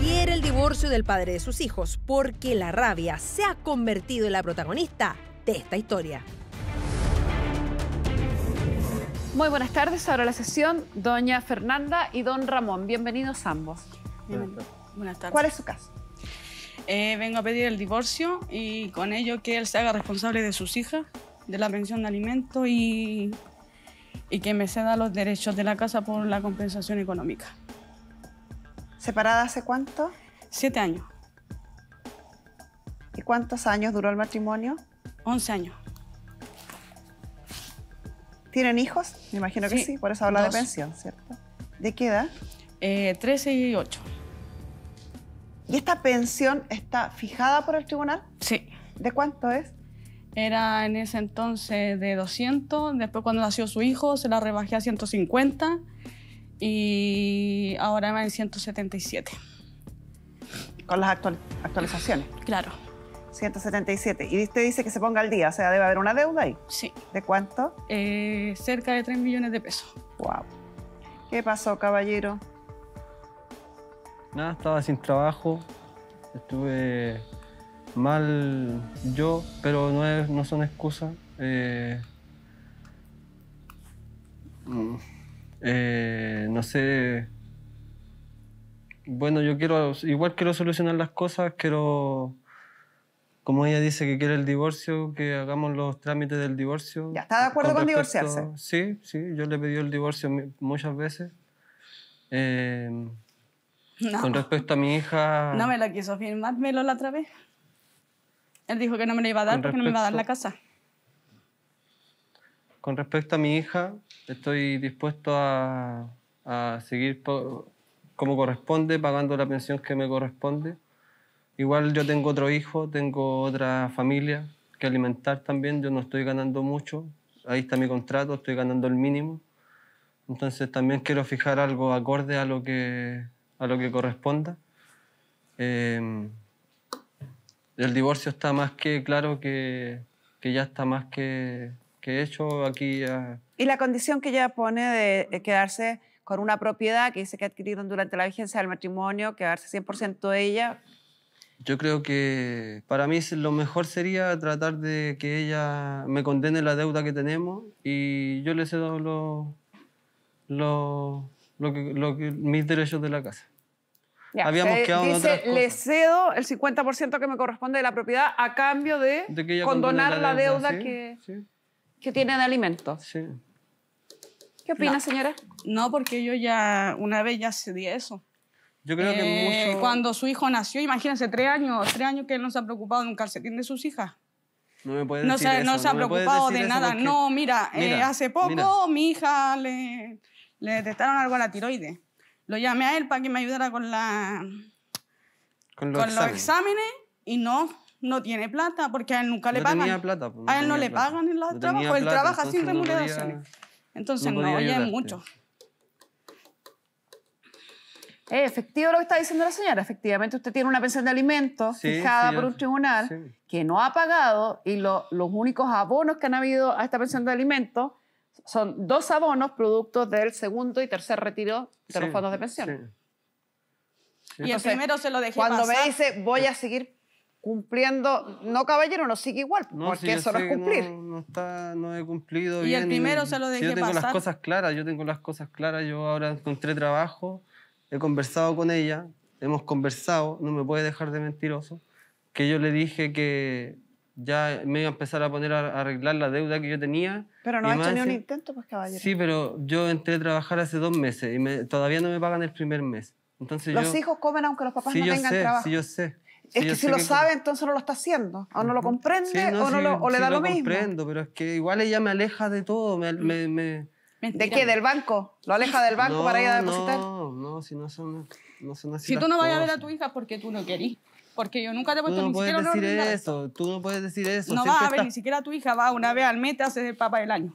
quiere el divorcio del padre de sus hijos porque la rabia se ha convertido en la protagonista de esta historia. Muy buenas tardes, ahora la sesión, doña Fernanda y don Ramón. Bienvenidos ambos. Buenas tardes. ¿Cuál es su caso? Eh, vengo a pedir el divorcio y con ello que él se haga responsable de sus hijas, de la pensión de alimento y, y que me ceda los derechos de la casa por la compensación económica. ¿Separada hace cuánto? Siete años. ¿Y cuántos años duró el matrimonio? Once años. ¿Tienen hijos? Me imagino que sí, por eso habla de pensión, ¿cierto? ¿De qué edad? Eh, 13 y 8. ¿Y esta pensión está fijada por el tribunal? Sí. ¿De cuánto es? Era en ese entonces de 200, después cuando nació su hijo se la rebajé a 150 y ahora va en 177. Con las actualizaciones. Claro. 177. Y usted dice que se ponga al día, o sea, debe haber una deuda ahí. Sí. ¿De cuánto? Eh, cerca de 3 millones de pesos. Wow. ¿Qué pasó, caballero? Nada, estaba sin trabajo, estuve mal yo, pero no, son excusas. No... Eh, eh, no sé. Bueno, yo quiero. Igual quiero solucionar las cosas, quiero. Como ella dice que quiere el divorcio, que hagamos los trámites del divorcio. ¿Ya está de acuerdo con, divorciarse? Sí, sí, yo le he el divorcio muchas veces. Eh, con respecto a mi hija. No me la quiso firmar, me la otra vez. Él dijo que no me la iba a dar porque no me iba a dar la casa. Con respecto a mi hija, estoy dispuesto a, seguir como corresponde, pagando la pensión que me corresponde. Igual yo tengo otro hijo, tengo otra familia que alimentar también, yo no estoy ganando mucho, ahí está mi contrato, estoy ganando el mínimo. Entonces también quiero fijar algo acorde a lo que, a lo que corresponda. Em, el divorcio está más que claro que ya está más que, que he hecho aquí Y la condición que ella pone de quedarse con una propiedad que dice que adquirieron durante la vigencia del matrimonio, quedarse 100% de ella. Yo creo que para mí lo mejor sería tratar de que ella me condene la deuda que tenemos y yo le cedo lo, lo, lo, que, mis derechos de la casa. Habíamos eh, quedado dice, le cedo el 50% que me corresponde de la propiedad a cambio de, condonar la deuda, que que tiene de alimentos? Sí. ¿Qué opina, señora? No, porque yo ya una vez ya cedí eso. Yo creo que eh, mucho... Cuando su hijo nació, imagínense, tres años, tres años que él no se ha preocupado de un calcetín de sus hijas. No me puede decir se, eso, No se ha preocupado de nada. No, eh, mira, hace poco mi hija le, le detectaron algo a la tiroides. Lo llamé a él para que me ayudara con la... Con los, los exámenes y no, no tiene plata porque a él nunca le pagan. Pues, a él no le pagan en los trabajos, él trabaja sin remuneración. entonces no, oye mucho. Eh, efectivo lo que está diciendo la señora. Efectivamente, usted tiene una pensión de alimentos fijada por un tribunal que no ha pagado y los únicos abonos que han habido a esta pensión de alimentos son dos abonos productos del segundo y tercer retiro de los fondos de pensión. Y el primero se lo dejé Cuando me dice, voy a seguir cumpliendo, no caballero, no sigue igual, porque eso no es cumplir. No, está, no he cumplido. Y el primero se lo dejé tengo las cosas claras, yo tengo las cosas claras, yo ahora encontré trabajo, he conversado con ella, hemos conversado, no me puede dejar de mentiroso, que yo le dije que ya me iba a empezar a poner a arreglar la deuda que yo tenía. Pero no ha hecho ni un intento, pues caballero. Sí, pero yo entré a trabajar hace dos meses y todavía no me pagan el primer mes. Entonces los hijos comen aunque los papás no tengan sé, Sí, yo sé, es que si lo sabe, entonces no lo está haciendo. O no lo comprende, no, o, no lo, mismo. le da lo, mismo. comprendo, pero es que igual ella me aleja de todo. Me, me, ¿De qué? ¿Del banco? ¿Lo aleja del banco para ir a depositar? No, no, si no son, no son así. Si tú no vayas vas a ver a tu hija porque tú no querís. Porque yo nunca te he puesto tú no ni puedes siquiera decir eso. Tú no puedes decir eso. No vas a ver, ni siquiera a tu hija va una vez al mes, te haces el papá del año.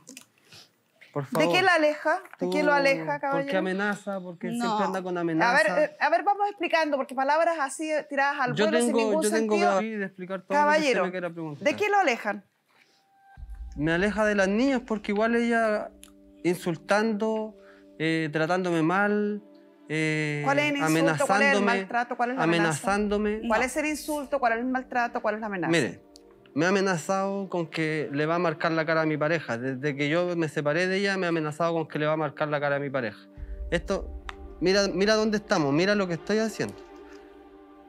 ¿De qué la aleja? ¿De qué lo aleja, caballero? Porque amenaza, porque siempre anda con amenazas. A ver, eh, a ver, vamos explicando, porque palabras así tiradas al vuelo sin ningún yo tengo sentido. Que de explicar todo caballero, lo que usted me preguntar. ¿de qué lo alejan? Me aleja de las niñas porque igual ella insultando, eh, tratándome mal, eh, ¿Cuál es el insulto? Amenazándome, ¿Cuál es el maltrato? ¿Cuál es la amenazándome? ¿Cuál es el insulto? ¿Cuál es el maltrato? ¿Cuál es la amenaza? Mire, me ha amenazado con que le va a marcar la cara a mi pareja. Desde que yo me separé de ella, me ha amenazado con que le va a marcar la cara a mi pareja. Esto, mira, mira dónde estamos, mira lo que estoy haciendo.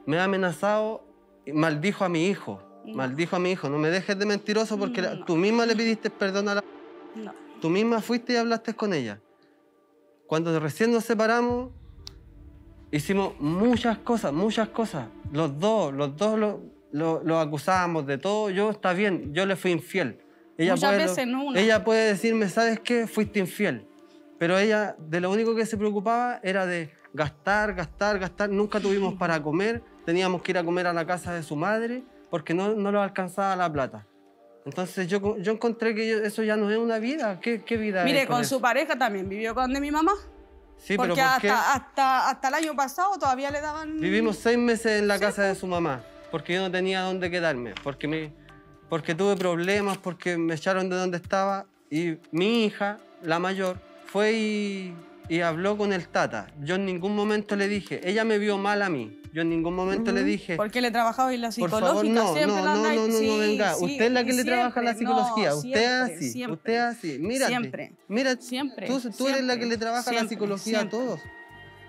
Me ha amenazado, y maldijo a mi hijo, maldijo a mi hijo. No me dejes de mentiroso porque tú misma le pidiste perdón a la... No. Tú misma fuiste y hablaste con ella. Cuando recién nos separamos, hicimos muchas cosas, muchas cosas. Los dos, los dos... Los lo, acusábamos de todo. Yo, está bien, yo le fui infiel. Ella Muchas puede, veces, Ella puede decirme, ¿sabes qué? Fuiste infiel. Pero ella, de lo único que se preocupaba era de gastar, gastar, gastar. Nunca tuvimos para comer. Teníamos que ir a comer a la casa de su madre porque no, no lo alcanzaba la plata. Entonces yo, yo encontré que eso ya no es una vida. ¿Qué, vida Mire, con, su pareja también vivió con de mi mamá. Sí, pero ¿por hasta, hasta, hasta el año pasado todavía le daban... Vivimos seis meses en la casa de pues. su mamá porque yo no tenía dónde quedarme, porque, me, porque tuve problemas, porque me echaron de donde estaba y mi hija, la mayor, fue y, habló con el tata. Yo en ningún momento le dije, ella me vio mal a mí. Yo en ningún momento le dije... Porque le trabajaba y la psicológica no, no, no, no, no, venga. usted es la que le trabaja la psicología. usted así, usted así. siempre. Mira, siempre. Tú, tú eres la que le trabaja la psicología a todos.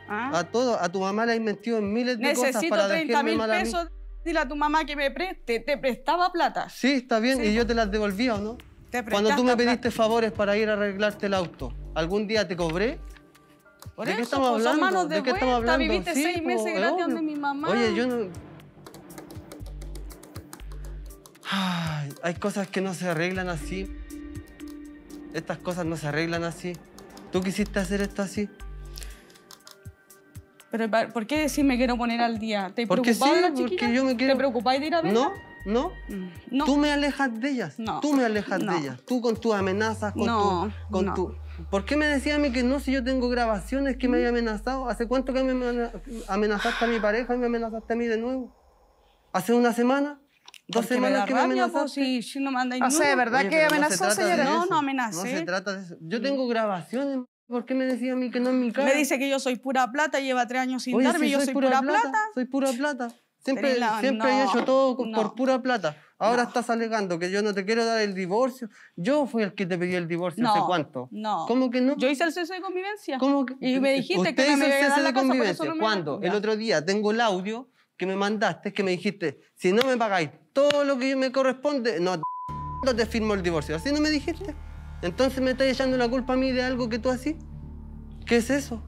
Ah. A todos. A tu mamá le has mentido en miles de cosas para 30 mil pesos. Dile a tu mamá que me preste, te prestaba plata. Sí, está bien, y yo te las devolvía, no? ¿Te Cuando tú me pediste favores para ir a arreglarte el auto, ¿algún día te cobré? ¿De, qué estamos hablando? ¿De, qué estamos hablando? Viviste seis meses gratis mi mamá. Oye, yo no... hay cosas que no se arreglan así. Estas cosas no se arreglan así. ¿Tú quisiste hacer esto así? Pero ¿por qué decirme quiero poner al día? ¿Te porque preocupáis de ir a verla? No, mm, no, Tú me alejas de ellas. No. Tú me alejas de ellas. Tú con tus amenazas, con no, Con no. ¿Por qué me decías a mí que no si yo tengo grabaciones que me había amenazado? ¿Hace cuánto que me amenazaste a mi pareja y me amenazaste a mí de nuevo? ¿Hace una semana? ¿Dos semanas que me amenazaste? si, si no manda o ¿verdad que amenazó, no señora? No, no amenazé. No se trata de eso. Yo tengo mm. grabaciones. ¿Por qué me decía a mí que no es mi casa? Me dice que yo soy pura plata, lleva tres años sin darme, si yo soy, pura, plata, Soy pura plata. Siempre, siempre he hecho todo por pura plata. Ahora estás alegando que yo no te quiero dar el divorcio. Yo fui el que te pedí el divorcio hace cuánto. No. ¿Cómo que no? Yo hice el cese de convivencia. Y me dijiste que no me el cese de convivencia. ¿Cuándo? El otro día tengo el audio que me mandaste, que me dijiste, si no me pagáis todo lo que me corresponde, no te firmo el divorcio. ¿Así no me dijiste? Entonces me estás echando la culpa a mí de algo que tú así. ¿Qué es eso?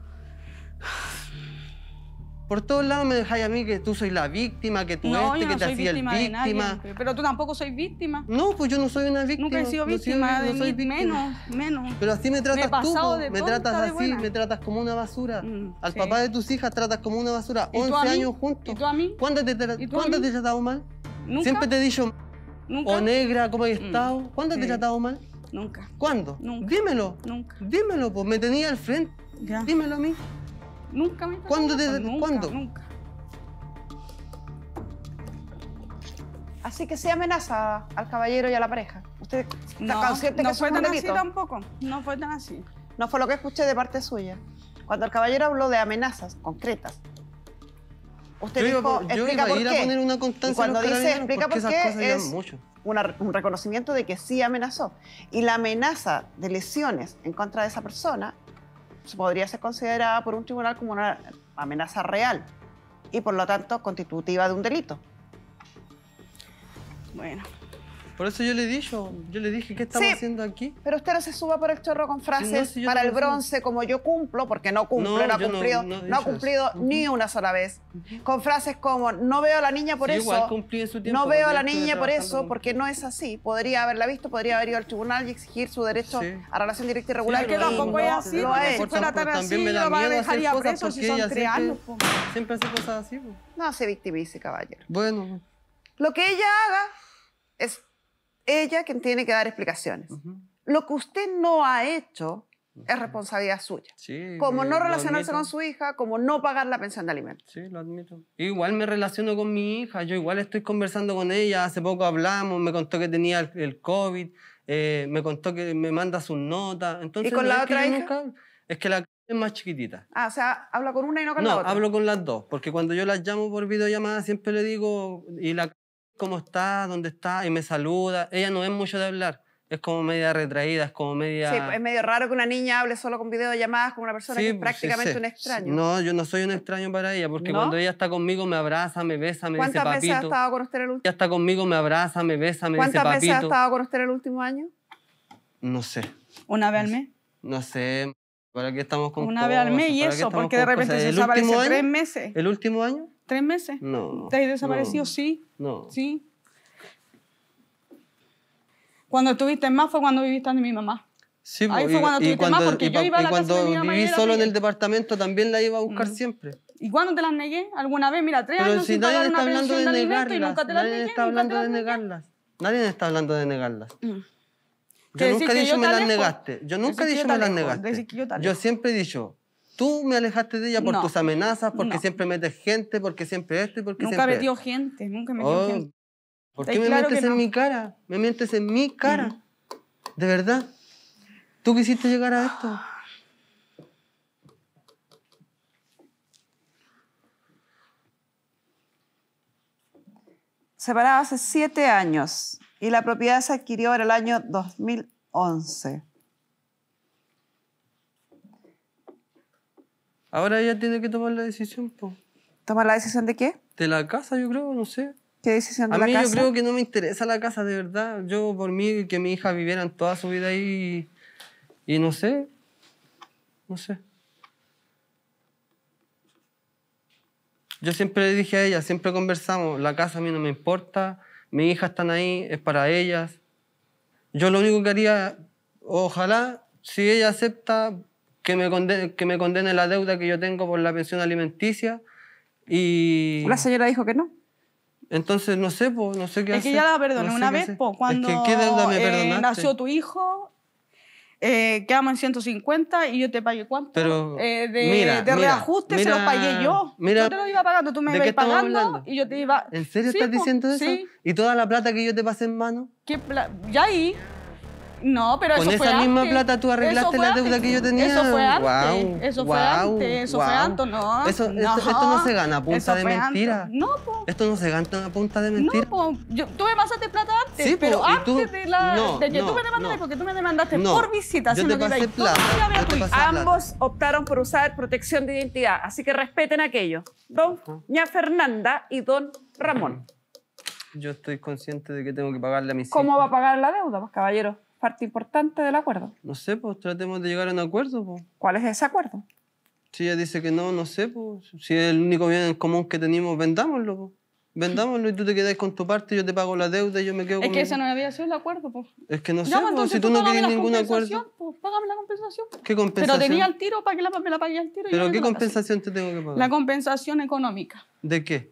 Por todos lados me dejáis a mí que tú sois la víctima, que tú este, que te hacía el víctima. pero tú tampoco sois víctima. No, pues yo no soy una víctima. Nunca he sido víctima, de mí, menos, menos. Pero así me tratas tú, pues, me tratas así, me tratas como una basura. Mm, Al papá de tus hijas tratas como una basura. 11 años juntos. ¿Y tú a mí? ¿Cuándo te, has ¿cuándo he tratado mal? ¿Nunca? Siempre te he dicho, ¿Nunca? o negra, ¿cómo he mm, estado? ¿Cuándo te he tratado mal? Nunca. ¿Cuándo? Nunca. Dímelo. Nunca. Dímelo, pues me tenía al frente. Dímelo a mí. Nunca me ¿Cuándo te... nunca, ¿Cuándo? Nunca. Así que se amenaza al caballero y a la pareja. Usted está no, no fue tan así tampoco. No fue tan así. No fue lo que escuché de parte suya. Cuando el caballero habló de amenazas concretas, Usted yo dijo, explica ir qué. a poner una constancia. cuando dice explica por qué, es un reconocimiento de que sí amenazó. Y la amenaza de lesiones en contra de esa persona podría ser considerada por un tribunal como una amenaza real y por lo tanto constitutiva de un delito. Bueno, por eso yo le dije, yo, le dije, ¿qué estamos haciendo aquí? Pero usted no se suba por el chorro con frases para el bronce como yo cumplo, porque no cumple, no, ha cumplido, no, ha cumplido ni una sola vez. Con frases como no veo a la niña por eso. Igual cumplí no veo a la niña por eso, porque no es así. Podría haberla visto, podría haber ido al tribunal y exigir su derecho a relación directa y regular. que tampoco es así, lo es. si fuera tan así, yo dejaría preso si son Siempre hace cosas así. No se victimice, caballero. Bueno. Lo que ella haga ella quien tiene que dar explicaciones. Lo que usted no ha hecho es responsabilidad suya. como eh, no relacionarse con su hija, como no pagar la pensión de alimentos. Sí, lo admito. Igual me relaciono con mi hija, yo igual estoy conversando con ella, hace poco hablamos, me contó que tenía el, COVID, eh, me contó que me manda sus notas. Entonces, ¿Y con la otra hija? es que la es más chiquitita. Ah, o sea, habla con una y no con la otra. No, hablo con las dos, porque cuando yo las llamo por videollamada siempre le digo, ¿cómo está, ¿Dónde está, Y me saluda. Ella no es mucho de hablar. Es como media retraída, es como media... Sí, es medio raro que una niña hable solo con videollamadas con una persona que es pues, prácticamente un extraño. No, yo no soy un extraño para ella, porque cuando ella está conmigo me abraza, me besa, me dice papito. ¿Cuántas veces ha estado con usted el último? está conmigo, me abraza, me besa, me dice papito. ¿Cuántas veces ha estado con usted el último año? No sé. ¿Una vez al mes? No sé. ¿Para qué estamos con Una vez al mes y eso, porque de repente se desaparece tres meses. ¿El último año? ¿Tres meses? No. ¿Te has desaparecido? sí. No. Sí. Cuando estuviste más fue cuando viviste con mi mamá. Sí, Ahí pues, fue cuando estuviste más porque yo iba a la casa de mi mamá. Y cuando solo en el departamento también la iba a buscar mm. siempre. ¿Y cuándo te las negué? ¿Alguna vez? Mira, tres Pero años si sin nadie está hablando de, negarlas. nadie está hablando de negarlas. Nadie está hablando de negarlas. Yo nunca he dicho me las negaste. Yo nunca he dicho me las negaste. Yo siempre he dicho, tú me alejaste de ella por tus amenazas, porque siempre metes gente, porque siempre esto porque siempre... Nunca metió gente, nunca metió oh, gente. ¿Por qué me mientes en mi cara? Me mientes en mi cara. De verdad. ¿Tú quisiste llegar a esto? Separado hace siete años y la propiedad se adquirió en el año 2011. Ahora ella tiene que tomar la decisión, ¿Tomar la decisión de qué? De la casa, yo creo, no sé. ¿Qué decisión de la casa? A mí yo creo que no me interesa la casa, de verdad. Yo, por mí, que mi hija viviera toda su vida ahí y, y no sé. No sé. Yo siempre le dije a ella, siempre conversamos, la casa a mí no me importa, mis hijas están ahí, es para ellas. Yo lo único que haría, ojalá, si ella acepta, que me, condene, que me condene la deuda que yo tengo por la pensión alimenticia. Y... La señora dijo que no. Entonces, no sé, no sé qué Es que ya la perdoné una vez, po, cuando deuda me eh, nació tu hijo, eh, quedamos en 150 y yo te pagué cuánto. Pero, eh, de, de reajuste se lo pagué yo. Mira, yo te lo iba pagando, tú me ibas pagando y yo te iba... ¿En serio estás diciendo eso? Sí. ¿Y toda la plata que yo te pasé en mano? ¿Qué ¿Ya ahí? No, pero Con esa misma plata tú arreglaste la deuda que yo tenía. Eso fue antes. Eso fue antes. Eso fue antes. No. Esto, no se gana a punta de mentira. No, Esto no se gana a punta de mentira. No, tú me pasaste plata antes. pero antes de la. No, yo, no, tú me porque tú me demandaste por visita. Yo te pasé plata. Ambos optaron por usar protección de identidad. Así que respeten aquello. Don Ña Fernanda y Don Ramón. Yo estoy consciente de que tengo que pagarle a mis ¿Cómo va a pagar la deuda, pues, caballero? parte importante del acuerdo. No sé, pues tratemos de llegar a un acuerdo. Pues. ¿Cuál es ese acuerdo? Si ella dice que no, no sé, pues. Si es el único bien común que tenemos, vendámoslo, pues. Vendámoslo y tú te quedas con tu parte, yo te pago la deuda y yo me quedo con con... Es que ese no había sido el acuerdo, pues. Es que no sé, pues, pues si tú, no querías ningún acuerdo... Pues, págame la compensación. Pues. ¿Qué compensación? Pero tenía el tiro para que la, me la pague al tiro. ¿Pero qué compensación te tengo que pagar? La compensación económica. ¿De qué?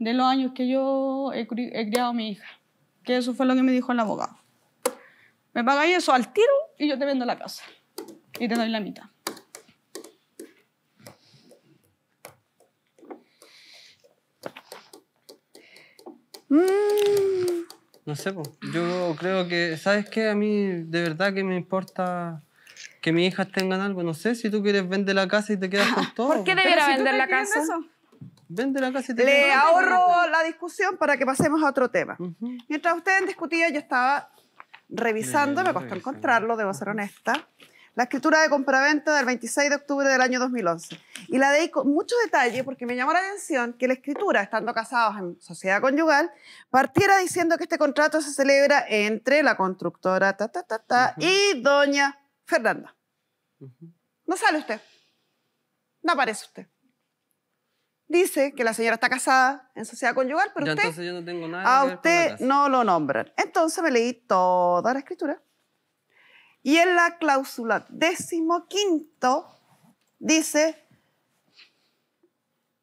De los años que yo he criado a mi hija. Que eso fue lo que me dijo el abogado. Me pagáis eso al tiro y yo te vendo la casa. Y te doy la mitad. Mm. No sé, yo creo que, ¿sabes qué? A mí de verdad que me importa que mis hijas tengan algo. No sé, si tú quieres vender la casa y te quedas con todo. ¿Por qué debiera vender la casa? Vende la casa y te Le ahorro la discusión para que pasemos a otro tema. Mientras ustedes discutían, yo estaba revisando, me costó encontrarlo, debo ser honesta, la escritura de compraventa del 26 de octubre del año 2011. Y la dedico mucho detalle porque me llamó la atención que la escritura, estando casados en sociedad conyugal, partiera diciendo que este contrato se celebra entre la constructora ta, ta, ta, y doña Fernanda. No sale usted. No aparece usted dice que la señora está casada en sociedad conyugal, pero usted, yo no tengo nada a usted no lo nombran. Entonces me leí toda la escritura. Y en la cláusula decimoquinto dice,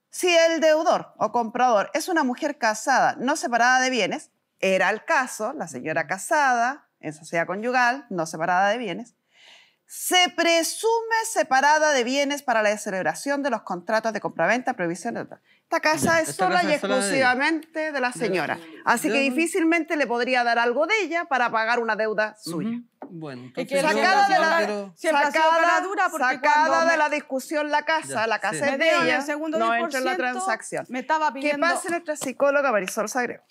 si el deudor o comprador es una mujer casada no separada de bienes, era el caso, la señora casada en sociedad conyugal, no separada de bienes, se presume separada de bienes para la celebración de los contratos de compraventa, previsión. Esta casa es sola y exclusivamente de... la señora. Así que difícilmente le podría dar algo de ella para pagar una deuda suya. Bueno, sacada de la, de la discusión la casa, la casa es de ella, segundo no entra en la transacción. Me estaba pidiendo... qué pasa nuestra psicóloga Marisol Sagreo.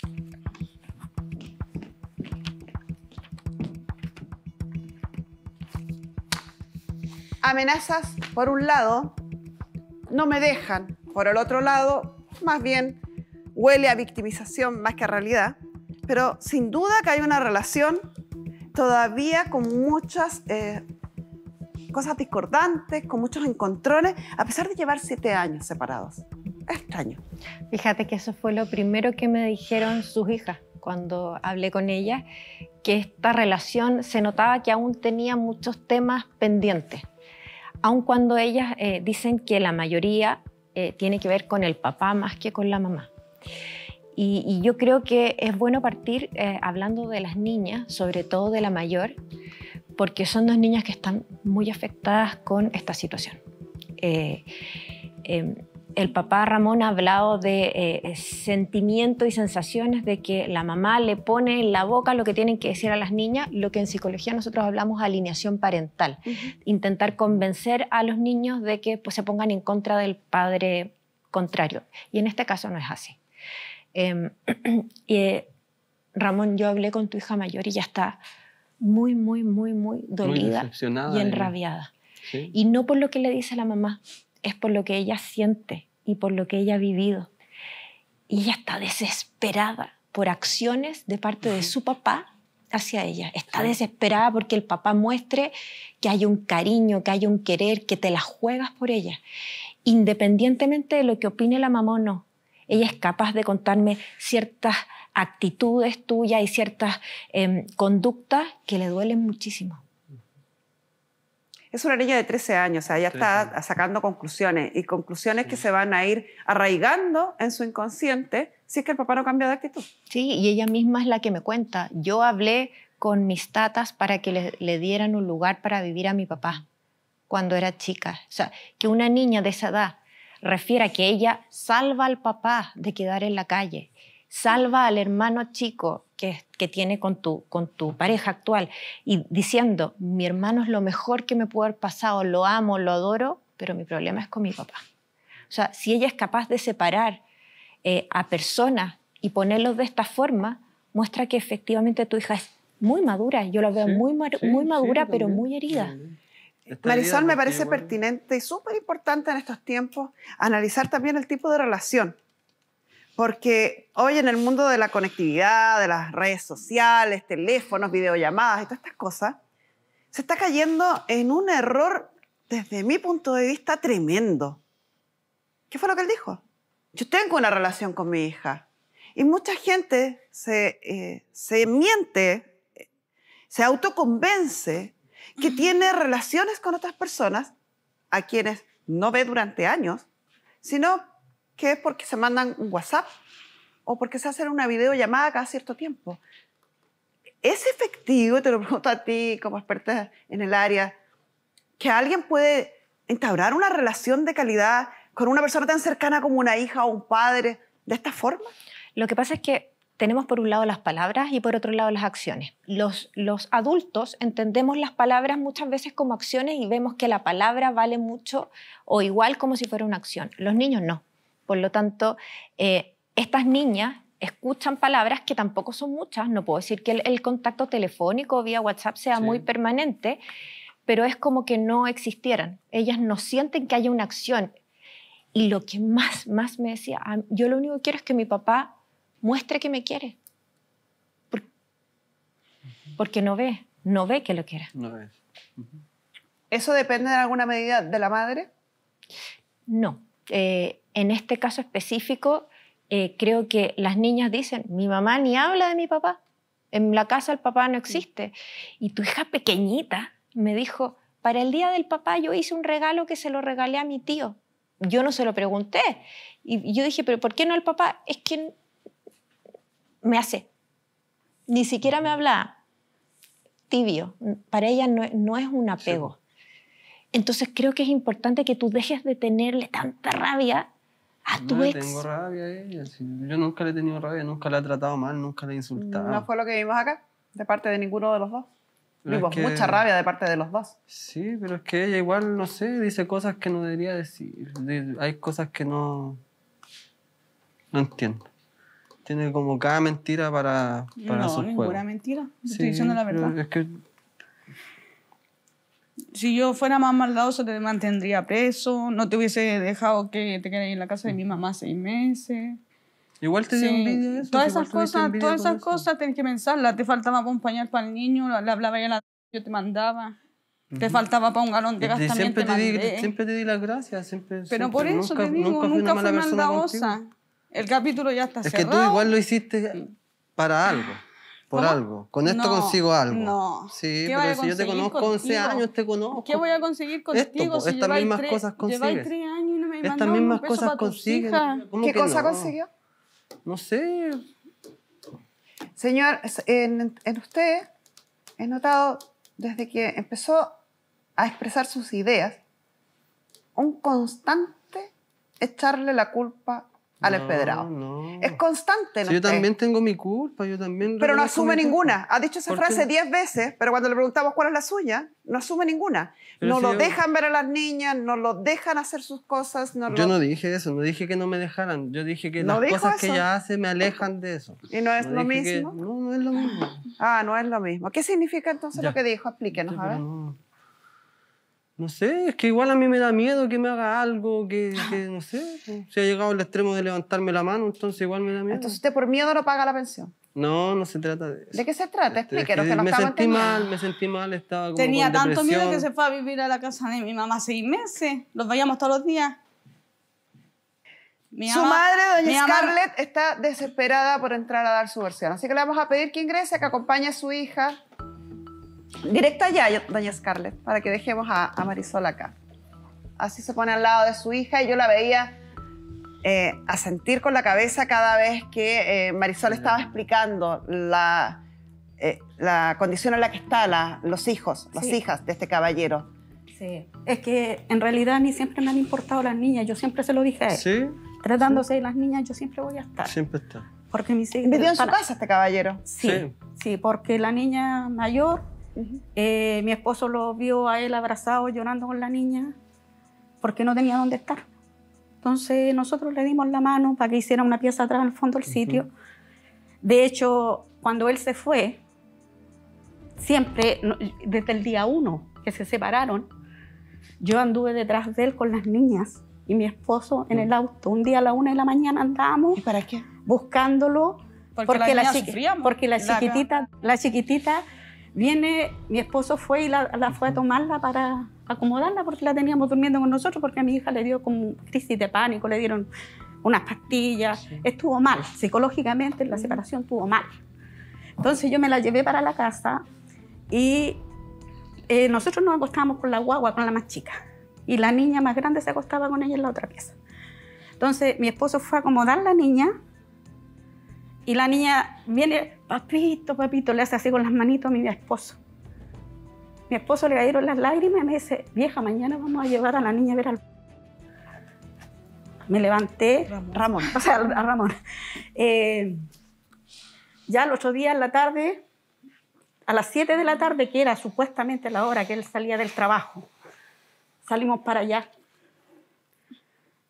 amenazas, por un lado, no me dejan, por el otro lado, más bien huele a victimización más que a realidad, pero sin duda que hay una relación todavía con muchas eh, cosas discordantes, con muchos encontrones, a pesar de llevar siete años separados. extraño. Fíjate que eso fue lo primero que me dijeron sus hijas cuando hablé con ellas, que esta relación se notaba que aún tenía muchos temas pendientes aun cuando ellas eh, dicen que la mayoría eh, tiene que ver con el papá más que con la mamá. Y, yo creo que es bueno partir eh, hablando de las niñas, sobre todo de la mayor, porque son dos niñas que están muy afectadas con esta situación. Em, el papá Ramón ha hablado de eh, sentimientos y sensaciones de que la mamá le pone en la boca lo que tienen que decir a las niñas, lo que en psicología nosotros hablamos alineación parental, intentar convencer a los niños de que pues, se pongan en contra del padre contrario. Y en este caso no es así. Em, eh, Ramón, yo hablé con tu hija mayor y ya está muy, muy, muy, muy dolida y enrabiada. Y no por lo que le dice la mamá, es por lo que ella siente y por lo que ella ha vivido. Y ella está desesperada por acciones de parte de su papá hacia ella. Está desesperada porque el papá muestre que hay un cariño, que hay un querer, que te la juegas por ella. Independientemente de lo que opine la mamá o no, ella es capaz de contarme ciertas actitudes tuyas y ciertas em, conductas que le duelen muchísimo es una niña de 13 años, o sea, ya está sacando conclusiones y conclusiones que se van a ir arraigando en su inconsciente si es que el papá no cambia de actitud. Sí, y ella misma es la que me cuenta. Yo hablé con mis tatas para que le, le dieran un lugar para vivir a mi papá cuando era chica. O sea, que una niña de esa edad refiera que ella salva al papá de quedar en la calle, salva al hermano chico que tiene con tu, con tu pareja actual y diciendo, mi hermano es lo mejor que me puede haber pasado, lo amo, lo adoro, pero mi problema es con mi papá. O sea, si ella es capaz de separar eh, a personas y ponerlos de esta forma, muestra que efectivamente tu hija es muy madura. Yo la veo muy, muy madura, pero muy herida. Marisol, me parece pertinente y súper importante en estos tiempos analizar también el tipo de relación porque hoy en el mundo de la conectividad, de las redes sociales, teléfonos, videollamadas y todas estas cosas, se está cayendo en un error desde mi punto de vista tremendo. ¿Qué fue lo que él dijo? Yo tengo una relación con mi hija. Y mucha gente se, eh, se miente, se autoconvence que tiene relaciones con otras personas a quienes no ve durante años, sino que es porque se mandan un WhatsApp o porque se hacen una videollamada cada cierto tiempo. ¿Es efectivo, te lo pregunto a ti como experta en el área, que alguien puede instaurar una relación de calidad con una persona tan cercana como una hija o un padre de esta forma? Lo que pasa es que tenemos por un lado las palabras y por otro lado las acciones. Los, los adultos entendemos las palabras muchas veces como acciones y vemos que la palabra vale mucho o igual como si fuera una acción. Los niños no. Por lo tanto, eh, estas niñas escuchan palabras que tampoco son muchas. No puedo decir que el, contacto telefónico vía WhatsApp sea muy permanente, pero es como que no existieran. Ellas no sienten que haya una acción. Y lo que más, más me decía, ah, yo lo único que quiero es que mi papá muestre que me quiere. Porque, no ve, no ve que lo quiera. ¿Eso depende en alguna medida de la madre? No. Eh, en este caso específico, eh, creo que las niñas dicen, mi mamá ni habla de mi papá, en la casa el papá no existe. Y tu hija pequeñita me dijo, para el día del papá yo hice un regalo que se lo regalé a mi tío. Yo no se lo pregunté. Y yo dije, pero ¿por qué no el papá? Es que me hace. Ni siquiera me habla tibio. Para ella no es un apego. Entonces creo que es importante que tú dejes de tenerle tanta rabia a tu no ex. tengo rabia a ella. Yo nunca le he tenido rabia, nunca la he tratado mal, nunca la he insultado. ¿No fue lo que vimos acá? De parte de ninguno de los dos. Vimos mucha rabia de parte de los dos. Sí, pero es que ella igual, no sé, dice cosas que no debería decir. Hay cosas que no... No entiendo. Tiene como cada mentira para, para no, ninguna mentira. Estoy diciendo la verdad. Es que si yo fuera más maldoso te mantendría preso, no te hubiese dejado que te quedes en la casa de mi mamá seis meses. Igual te di dio envidia eso. Todas esas cosas, todas esas cosas tenés que pensarlas. Te faltaba acompañar para el niño, le hablaba y la yo te mandaba. Te faltaba para un galón de gastamiento. siempre te, di, siempre te di las gracias. Siempre, Pero por eso te digo, nunca, fue fui, maldadosa. El capítulo ya está cerrado. Es que tú igual lo hiciste para algo por algo. Con esto consigo algo. No. Sí, pero si yo te conozco hace 11 años, te conozco. ¿Qué voy a conseguir contigo? si estas mismas tres, cosas consigues. años y no me estas mismas cosas consigues. ¿Qué cosa consiguió? No sé. Señor, en, en usted he notado desde que empezó a expresar sus ideas un constante echarle la culpa al no, empedrado. Es constante. yo eh, también tengo mi culpa, yo también... Pero no asume ninguna. Ha dicho esa frase diez veces, pero cuando le preguntamos cuál es la suya, no asume ninguna. no lo dejan ver a las niñas, no lo dejan hacer sus cosas. yo no dije eso, no dije que no me dejaran. Yo dije que las cosas que ya hace me alejan de eso. ¿Y no es lo mismo? No, no es lo mismo. Ah, no es lo mismo. ¿Qué significa entonces lo que dijo? Explíquenos, a ver. No sé, es que igual a mí me da miedo que me haga algo, que, no sé, se pues, ha llegado al extremo de levantarme la mano, entonces igual me da miedo. Entonces usted por miedo no paga la pensión. No, no se trata de eso. ¿De qué se trata? Este, que es que, que me sentí mal, me sentí mal, estaba como Tenía tanto miedo que se fue a vivir a la casa de mi mamá seis meses, los veíamos todos los días. Mi su madre, doña Scarlett, está desesperada por entrar a dar su versión. Así que le vamos a pedir que ingrese, que acompañe a su hija Directa ya, doña Scarlett, para que dejemos a, Marisol acá. Así se pone al lado de su hija y yo la veía eh, a sentir con la cabeza cada vez que eh, Marisol estaba explicando la, eh, la condición en la que están los hijos, las hijas de este caballero. Sí, es que en realidad ni siempre me han importado las niñas, yo siempre se lo dije Sí. Tratándose de las niñas, yo siempre voy a estar. Siempre está. Porque me Vivió en su casa este caballero? sí, sí, porque la niña mayor eh, mi esposo lo vio a él abrazado llorando con la niña porque no tenía dónde estar. Entonces nosotros le dimos la mano para que hiciera una pieza atrás en el fondo del sitio. De hecho, cuando él se fue, siempre, desde el día uno que se separaron, yo anduve detrás de él con las niñas y mi esposo en el auto. Un día a la una de la mañana andábamos. para qué? Buscándolo. Porque, la, porque la chiquitita, la chiquitita Viene, mi esposo fue y la, fue a tomarla para acomodarla porque la teníamos durmiendo con nosotros porque a mi hija le dio como crisis de pánico, le dieron unas pastillas, estuvo mal, psicológicamente la separación estuvo mal. Entonces yo me la llevé para la casa y eh, nosotros nos acostábamos con la guagua, con la más chica, y la niña más grande se acostaba con ella en la otra pieza. Entonces mi esposo fue a acomodar la niña y la niña viene, papito, papito, le hace así con las manitos a mi esposo. Mi esposo le cayeron las lágrimas y me dice, vieja, mañana vamos a llevar a la niña a ver al... Me levanté, Ramón, o sea, a Ramón. Eh, ya el otro día en la tarde, a las 7 de la tarde, que era supuestamente la hora que él salía del trabajo, salimos para allá.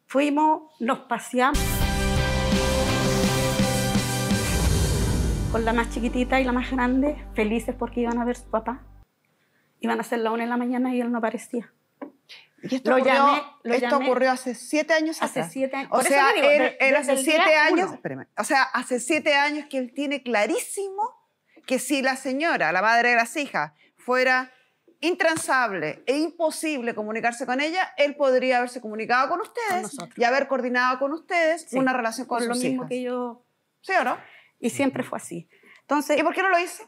Fuimos, nos paseamos. con la más chiquitita y la más grande, felices porque iban a ver a su papá. Iban a ser la una en la mañana y él no aparecía. Y esto, lo ocurrió, esto ocurrió hace siete años hace Siete O sea, hace siete años. o sea, hace siete años que él tiene clarísimo que si la señora, la madre de las hijas, fuera intransable e imposible comunicarse con ella, él podría haberse comunicado con ustedes y haber coordinado con ustedes una relación con, lo mismo que yo. ¿Sí o no? Y siempre fue así. Entonces, ¿y por qué no lo hizo?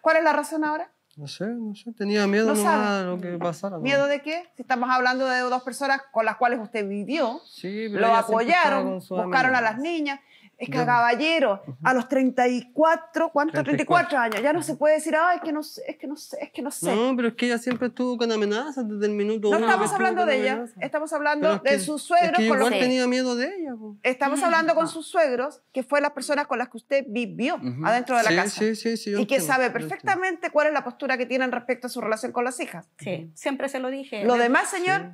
¿Cuál es la razón ahora? No sé, no sé, tenía miedo no de lo que mm. pasara. ¿Miedo de qué? Si estamos hablando de dos personas con las cuales usted vivió, sí, lo apoyaron, buscaron a las niñas es que caballero, a los 34, ¿cuánto? 34. años, ya no se puede decir, ay es que no sé, es que no sé, es que no sé. No, pero es que ella siempre estuvo con amenazas desde el minuto No estamos hablando de ella, estamos hablando de sus suegros. Es que yo miedo de ella. Estamos mm, hablando con sus suegros, que fue las personas con las que usted vivió adentro de la casa. Sí, sí, sí, Y que sabe perfectamente cuál es la postura que tienen respecto a su relación con las hijas. Sí, siempre se lo dije. Lo ¿eh? demás, señor,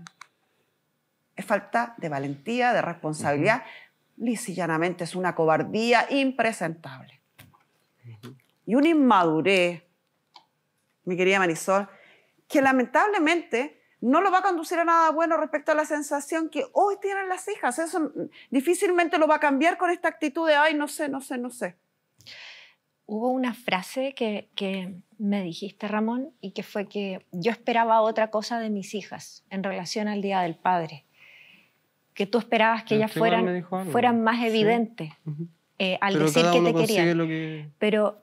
es falta de valentía, de responsabilidad, lisa llanamente es una cobardía impresentable. Y una inmadurez, mi querida Marisol, que lamentablemente no lo va a conducir a nada bueno respecto a la sensación que hoy tienen las hijas. Eso difícilmente lo va a cambiar con esta actitud de, ay, no sé, no sé, no sé. Hubo una frase que me dijiste, Ramón, y que fue que yo esperaba otra cosa de mis hijas en relación al Día del Padre que tú esperabas que ellas fueran, más evidentes eh, al decir que te querían. Pero,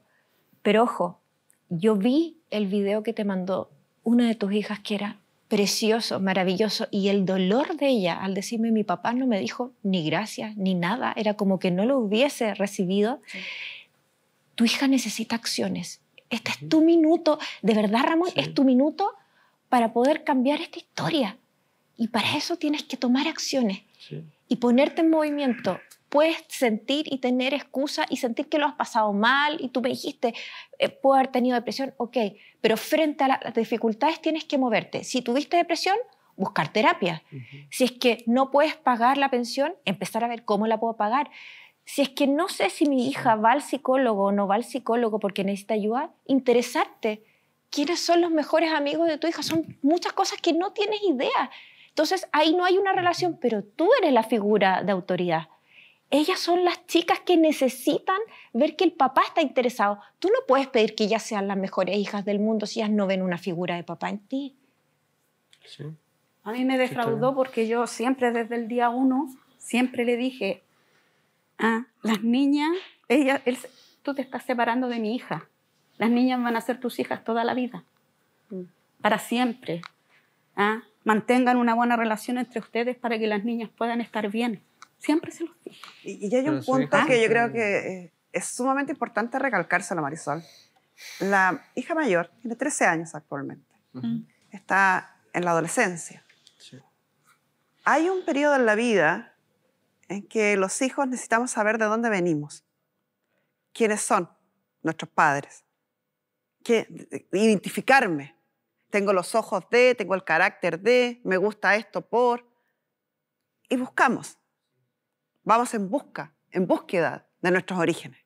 pero ojo, yo vi el video que te mandó una de tus hijas que era precioso, maravilloso, y el dolor de ella al decirme mi papá no me dijo ni gracias, ni nada, era como que no lo hubiese recibido. Tu hija necesita acciones. Este es tu minuto, de verdad Ramón, es tu minuto para poder cambiar esta historia y para eso tienes que tomar acciones y ponerte en movimiento. Puedes sentir y tener excusa y sentir que lo has pasado mal y tú me dijiste, eh, puedo haber tenido depresión, ok, pero frente a las dificultades tienes que moverte. Si tuviste depresión, buscar terapia. Si es que no puedes pagar la pensión, empezar a ver cómo la puedo pagar. Si es que no sé si mi hija va al psicólogo o no va al psicólogo porque necesita ayuda, interesarte. ¿Quiénes son los mejores amigos de tu hija? Son muchas cosas que no tienes idea. Entonces ahí no hay una relación, pero tú eres la figura de autoridad. Ellas son las chicas que necesitan ver que el papá está interesado. Tú no puedes pedir que ellas sean las mejores hijas del mundo si ellas no ven una figura de papá en ti. Sí. A mí me defraudó porque yo siempre desde el día uno, siempre le dije, a ah, las niñas, ellas, tú te estás separando de mi hija. Las niñas van a ser tus hijas toda la vida, mm. para siempre. ¿Ah? mantengan una buena relación entre ustedes para que las niñas puedan estar bien. Siempre se los digo. Y, hay un punto que yo creo que eh, es sumamente importante recalcárselo, Marisol. La hija mayor tiene 13 años actualmente. Está en la adolescencia. Hay un periodo en la vida en que los hijos necesitamos saber de dónde venimos, quiénes son nuestros padres, que, identificarme tengo los ojos de, tengo el carácter de, me gusta esto por. Y buscamos. Vamos en busca, en búsqueda de nuestros orígenes.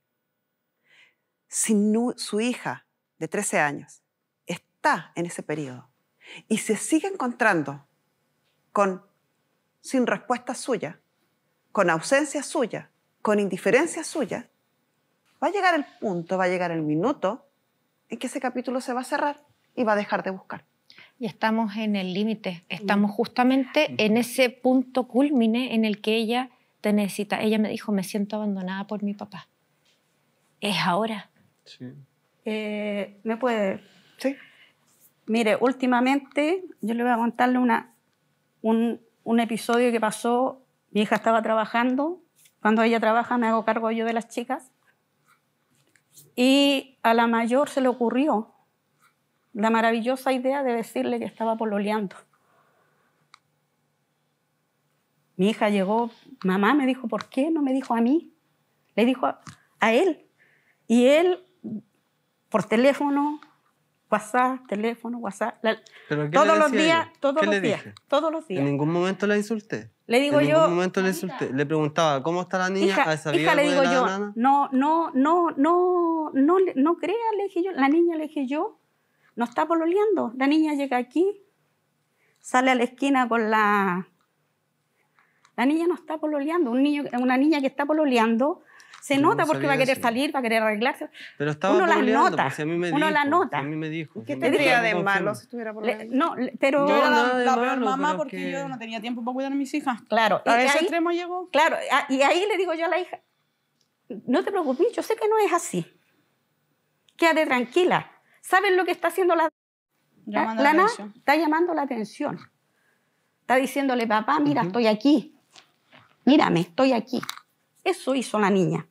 Si su hija de 13 años está en ese periodo y se sigue encontrando con sin respuesta suya, con ausencia suya, con indiferencia suya, va a llegar el punto, va a llegar el minuto en que ese capítulo se va a cerrar y va a dejar de buscar. Y estamos en el límite, estamos justamente en ese punto culmine en el que ella te necesita. Ella me dijo, me siento abandonada por mi papá. Es ahora. Sí. Eh, ¿Me puede? Sí. Mire, últimamente yo le voy a contarle una, un, un episodio que pasó. Mi hija estaba trabajando. Cuando ella trabaja me hago cargo yo de las chicas. Y a la mayor se le ocurrió la maravillosa idea de decirle que estaba pololeando. Mi hija llegó, mamá me dijo, ¿por qué no me dijo a mí? Le dijo a, él. Y él, por teléfono, WhatsApp, teléfono, WhatsApp, todos los días, todos los días, todos En ningún momento la insulté. Le digo yo. En ningún momento le insulté. Le preguntaba, ¿cómo está la niña? ¿A esa le digo yo, no, no, no, no, no, no, no crea, le dije yo, la niña le dije yo, no está pololeando. La niña llega aquí, sale a la esquina con la... La niña no está pololeando. Un niño, una niña que está pololeando se nota porque va a querer salir, va a querer arreglarse. Pero estaba uno las nota. Pues, me uno nota. a mí me dijo. ¿Qué pues, tendría de malo si estuviera por No, pero... Yo era la, veo mamá porque yo no tenía tiempo para cuidar a mis hijas. Claro. A ese extremo llegó. Claro, y ahí le digo yo a la hija, no te preocupes, yo sé que no es así. Quédate tranquila saben lo que está haciendo la Lana, está llamando la atención. Está diciéndole, papá, mira, estoy aquí. Mírame, estoy aquí. Eso hizo la niña.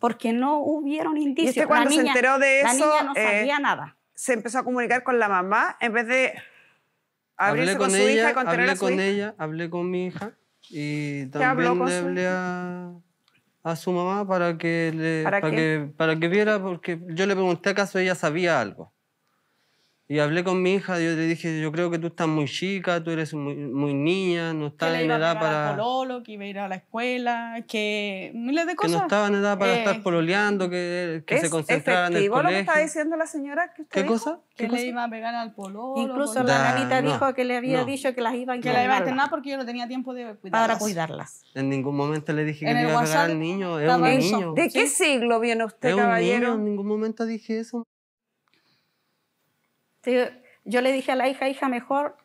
Porque no hubieron indicios. cuando se enteró de eso, la niña no eh, sabía nada. Se empezó a comunicar con la mamá en vez de abrirse con, su hija y hablé con ella, hablé con mi hija y también le hablé a a su mamá para que, ¿Para, que, para que viera, porque yo le pregunté acaso ella sabía algo. Y hablé con mi hija, yo le dije, yo creo que tú estás muy chica, tú eres muy, muy niña, no estás en edad para... Que Pololo, que iba a ir a la escuela, que miles de cosas. Que no estaba en edad para estar eh, pololeando, que, que se concentrara en el colegio. lo que estaba diciendo la señora que usted ¿Qué cosa? que le iba a pegar al pololo. Incluso la nanita dijo que le había dicho que las iban a Que la iba a porque yo no tenía tiempo de cuidarlas. Para cuidarlas. En ningún momento le dije que le iba a pegar al niño, un niño. ¿De qué siglo viene usted, caballero? en ningún momento dije eso. Yo le dije a la hija, hija, mejor,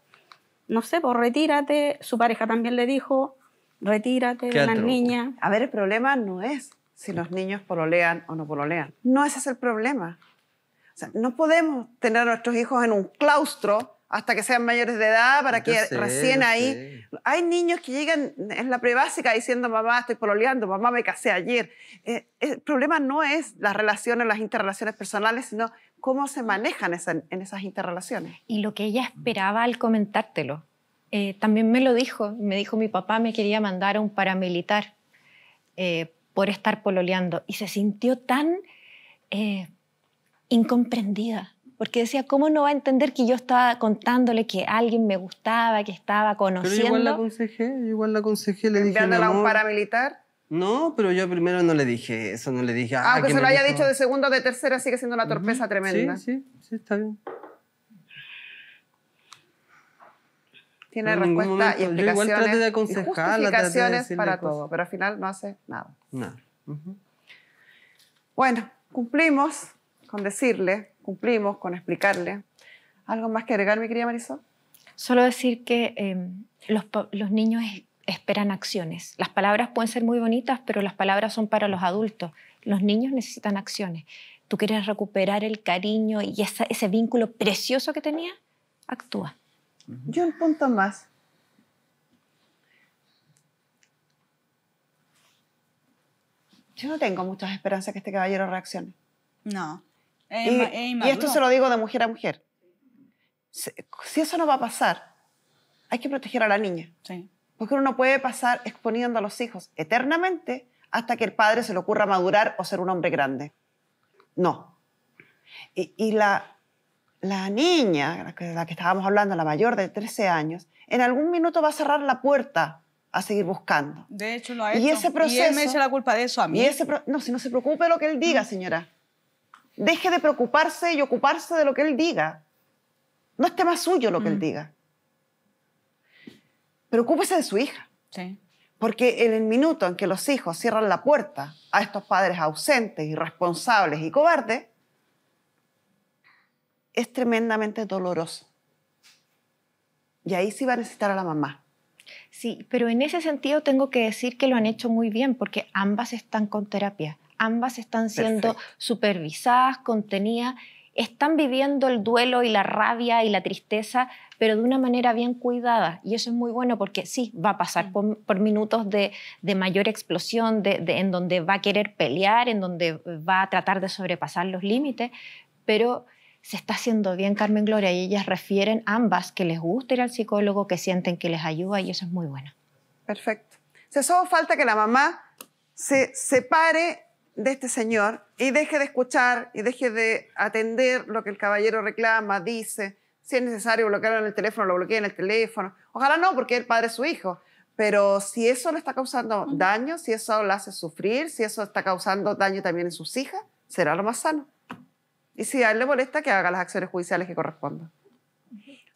no sé, pues retírate. Su pareja también le dijo, retírate de las niñas. A ver, el problema no es si los niños pololean o no pololean. No ese es el problema. O sea, no podemos tener a nuestros hijos en un claustro hasta que sean mayores de edad, para ah, que recién ahí... Hay niños que llegan en la prebásica diciendo, mamá, estoy pololeando, mamá, me casé ayer. Eh, el problema no es las relaciones, las interrelaciones personales, sino cómo se manejan en esas interrelaciones. Y lo que ella esperaba al comentártelo. Eh, también me lo dijo, me dijo mi papá me quería mandar a un paramilitar eh, por estar pololeando y se sintió tan incomprendida porque decía, ¿cómo no va a entender que yo estaba contándole que alguien me gustaba, que estaba conociendo? Pero igual la aconsejé, igual la aconsejé, le dije... a un paramilitar? No, pero yo primero no le dije eso, no le dije... Ah, Aunque ah, pues se lo haya dicho de segundo o de tercera, sigue siendo una torpeza tremenda. Sí, sí, está bien. Tiene respuesta y explicaciones yo igual traté de aconsejarla, justificaciones para todo, pero al final no hace nada. Nada. Bueno, cumplimos con decirle cumplimos con explicarle. ¿Algo más que agregar, mi querida Marisol? Solo decir que em, los, niños esperan acciones. Las palabras pueden ser muy bonitas, pero las palabras son para los adultos. Los niños necesitan acciones. Tú quieres recuperar el cariño y ese vínculo precioso que tenía, actúa. Yo un punto más. Yo no tengo muchas esperanzas que este caballero reaccione. No. Y, esto se lo digo de mujer a mujer. Si, eso no va a pasar, hay que proteger a la niña. Porque uno no puede pasar exponiendo a los hijos eternamente hasta que el padre se le ocurra madurar o ser un hombre grande. No. Y, la, niña, la que, estábamos hablando, la mayor de 13 años, en algún minuto va a cerrar la puerta a seguir buscando. De hecho, lo ha hecho. Y ese proceso. Y me echa la culpa de eso a mí. no, si no se preocupe lo que él diga, mm. señora deje de preocuparse y ocuparse de lo que él diga. No es tema suyo lo que él mm. diga. Preocúpese de su hija. Porque en el minuto en que los hijos cierran la puerta a estos padres ausentes, irresponsables y cobardes, es tremendamente doloroso. Y ahí sí va a necesitar a la mamá. Sí, pero en ese sentido tengo que decir que lo han hecho muy bien porque ambas están con terapia ambas están siendo supervisadas, contenidas, están viviendo el duelo y la rabia y la tristeza, pero de una manera bien cuidada. Y eso es muy bueno porque sí, va a pasar mm. por, minutos de, de, mayor explosión, en donde va a querer pelear, en donde va a tratar de sobrepasar los límites, pero se está haciendo bien, Carmen Gloria, y ellas refieren ambas que les gusta ir al psicólogo, que sienten que les ayuda y eso es muy bueno. Perfecto. O sea, solo falta que la mamá se separe de este señor y deje de escuchar y deje de atender lo que el caballero reclama, dice. Si es necesario bloquearlo en el teléfono, lo bloquee en el teléfono. Ojalá no, porque el padre es su hijo. Pero si eso le está causando daño, si eso lo hace sufrir, si eso está causando daño también en sus hijas, será lo más sano. Y si a él le molesta, que haga las acciones judiciales que correspondan.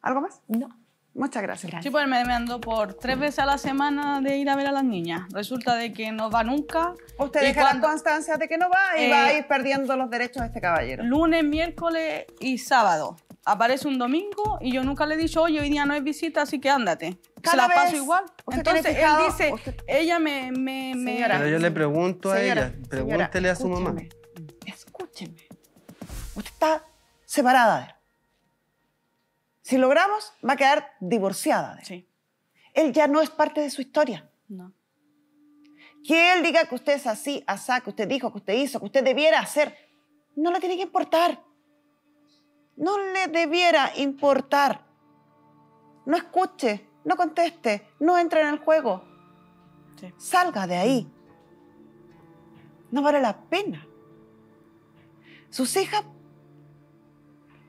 ¿Algo más? No. Muchas gracias. Sí, pues me ando por tres veces a la semana de ir a ver a las niñas. Resulta de que no va nunca. Usted deja la constancia de que no va y va a eh, ir perdiendo los derechos de este caballero. Lunes, miércoles y sábado. Aparece un domingo y yo nunca le he dicho, oye, hoy día no hay visita, así que ándate. Se la paso igual. Entonces él dice, ella me... me, Pero yo le pregunto a ella, pregúntele a su mamá. Escúcheme. Usted está separada si logramos, va a quedar divorciada de él. Él ya no es parte de su historia. No. Que él diga que usted es así, asá, que usted dijo, que usted hizo, que usted debiera hacer, no le tiene que importar. No le debiera importar. No escuche, no conteste, no entre en el juego. Salga de ahí. No vale la pena. Sus hijas,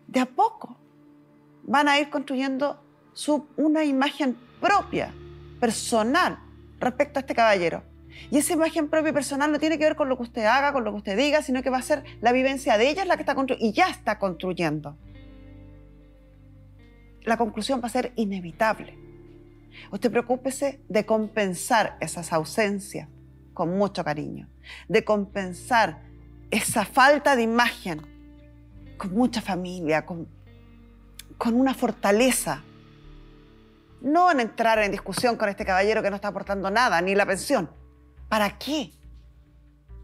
de a poco, van a ir construyendo su, una imagen propia, personal, respecto a este caballero. Y esa imagen propia y personal no tiene que ver con lo que usted haga, con lo que usted diga, sino que va a ser la vivencia de ella la que está construyendo y ya está construyendo. La conclusión va a ser inevitable. Usted preocúpese de compensar esas ausencias con mucho cariño, de compensar esa falta de imagen con mucha familia, con con una fortaleza. No a entrar en discusión con este caballero que no está aportando nada, ni la pensión. ¿Para qué?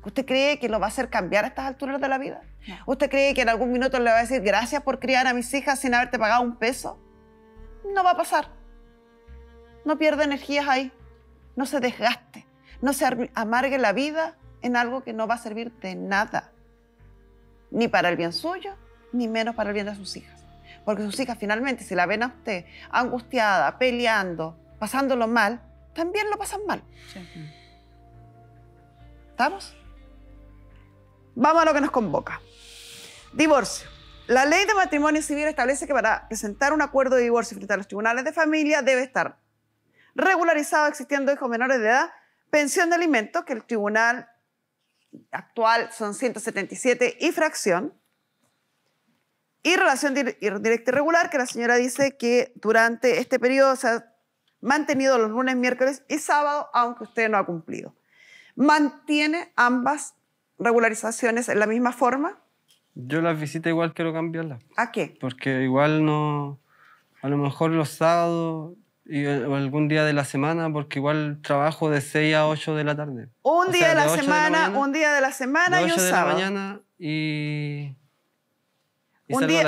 ¿Usted cree que lo va a hacer cambiar a estas alturas de la vida? ¿Usted cree que en algún minuto le va a decir gracias por criar a mis hijas sin haberte pagado un peso? No va a pasar. No pierda energías ahí. No se desgaste. No se amargue la vida en algo que no va a servir de nada. Ni para el bien suyo, ni menos para el bien de sus hijas. Porque sus hijas finalmente, si la ven a usted angustiada, peleando, pasándolo mal, también lo pasan mal. ¿Estamos? Vamos a lo que nos convoca. Divorcio. La ley de matrimonio civil establece que para presentar un acuerdo de divorcio frente a los tribunales de familia debe estar regularizado existiendo hijos menores de edad, pensión de alimentos, que el tribunal actual son 177 y fracción, y relación directa y regular, que la señora dice que durante este periodo se ha mantenido los lunes, miércoles y sábado, aunque usted no ha cumplido. ¿Mantiene ambas regularizaciones en la misma forma? Yo las visita igual quiero cambiarlas. ¿A qué? Porque igual no, a lo mejor los sábados y eh, o algún día de la semana, porque igual trabajo de 6 a 8 de la tarde. Un día de, la semana, un día de la semana y un sábado. la mañana y un día,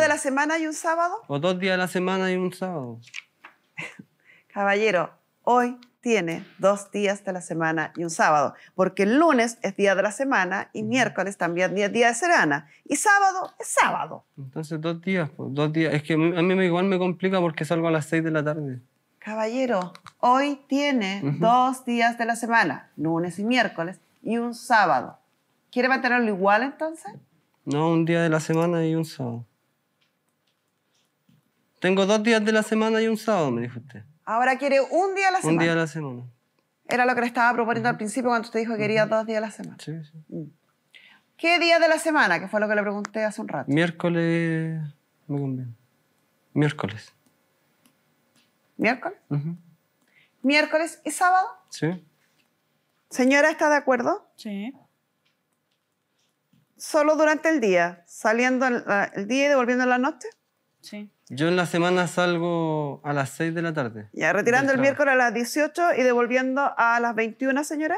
de la semana y un sábado? O dos días de la semana y un sábado. Caballero, hoy tiene dos días de la semana y un sábado, porque el lunes es día de la semana y miércoles también es día de semana, y sábado es sábado. Entonces dos días, pues, dos días. Es que a mí igual me complica porque salgo a las seis de la tarde. Caballero, hoy tiene dos días de la semana, lunes y miércoles, y un sábado. ¿Quiere mantenerlo igual entonces? No, un día de la semana y un sábado. Tengo dos días de la semana y un sábado, me dijo usted. Ahora quiere un día de la semana. Un día la semana. Era lo que le estaba proponiendo al principio cuando usted dijo que quería dos días de la semana. Sí, sí. Mm. ¿Qué día de la semana? Que fue lo que le pregunté hace un rato. Miércoles me conviene. Miércoles. ¿Miércoles? ¿Miércoles y sábado? Sí. ¿Señora está de acuerdo? Sí solo durante el día, saliendo el día y devolviendo en la noche. Sí. Yo en la semana salgo a las 6 de la tarde. Ya, retirando el miércoles a las 18 y devolviendo a las 21, señora.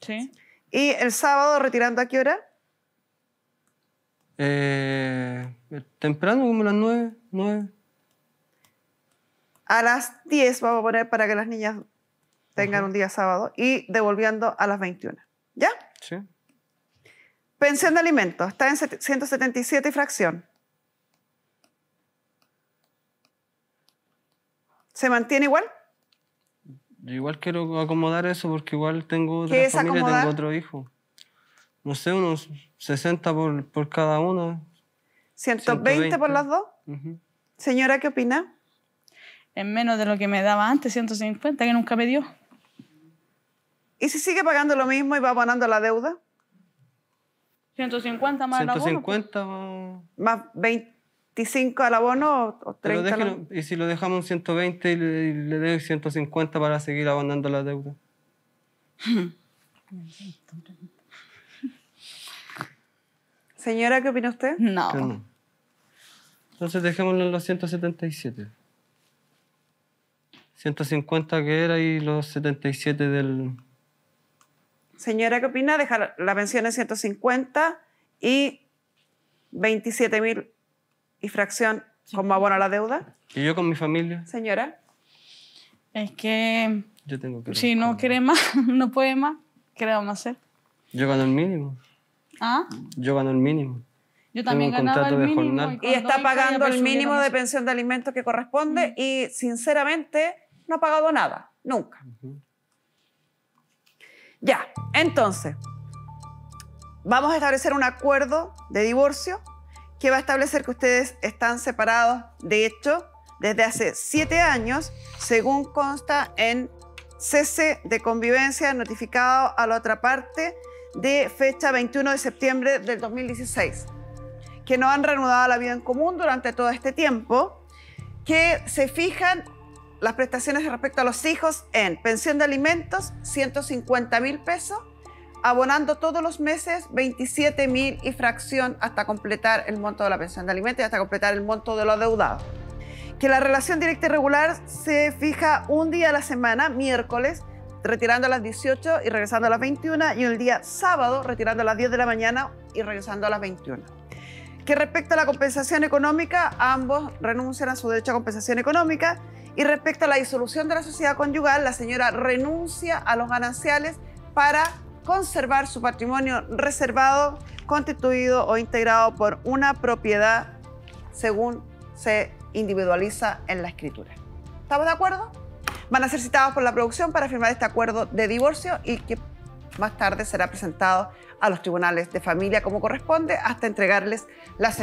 Sí. ¿Y el sábado retirando a qué hora? Eh, temprano, como a las 9, 9. A las 10 vamos a poner para que las niñas tengan un día sábado y devolviendo a las 21. ¿Ya? Sí. Pensión de alimentos, está en 177 y fracción. ¿Se mantiene igual? Yo igual quiero acomodar eso porque igual tengo otra familia, tengo otro hijo. No sé, unos 60 por, cada uno. 120, por las dos. Señora, ¿qué opina? En menos de lo que me daba antes, 150, que nunca me dio. ¿Y si sigue pagando lo mismo y va abonando la deuda? 150 más 150 el abono. Pues. Más 25 al abono o 30 al Y si lo dejamos en 120 y le, y 150 para seguir abonando la deuda. Señora, ¿qué opina usted? No. no. Entonces dejémoslo en los 177. 150 que era y los 77 del, señora ¿qué opina, dejar la pensión en 150 y 27 mil y fracción como abono a la deuda. ¿Y yo con mi familia? Señora. Es que... Yo tengo que... Si no quiere más, no puede más, ¿qué le vamos a hacer? Yo gano el mínimo. ¿Ah? Yo gano el mínimo. Yo también ganaba el mínimo. Y, está pagando el mínimo de pensión de alimentos que corresponde y sinceramente no ha pagado nada, nunca. Ya, entonces, vamos a establecer un acuerdo de divorcio que va a establecer que ustedes están separados, de hecho, desde hace siete años, según consta en cese de convivencia notificado a la otra parte de fecha 21 de septiembre del 2016, que no han reanudado la vida en común durante todo este tiempo, que se fijan las prestaciones respecto a los hijos en pensión de alimentos, 150 mil pesos, abonando todos los meses 27 mil y fracción hasta completar el monto de la pensión de alimentos y hasta completar el monto de lo adeudado. Que la relación directa y regular se fija un día a la semana, miércoles, retirando a las 18 y regresando a las 21, y el día sábado, retirando a las 10 de la mañana y regresando a las 21. Que respecto a la compensación económica, ambos renuncian a su derecho a compensación económica y respecto a la disolución de la sociedad conyugal, la señora renuncia a los gananciales para conservar su patrimonio reservado, constituido o integrado por una propiedad según se individualiza en la escritura. ¿Estamos de acuerdo? Van a ser citados por la producción para firmar este acuerdo de divorcio y que más tarde será presentado a los tribunales de familia como corresponde hasta entregarles la sentencia.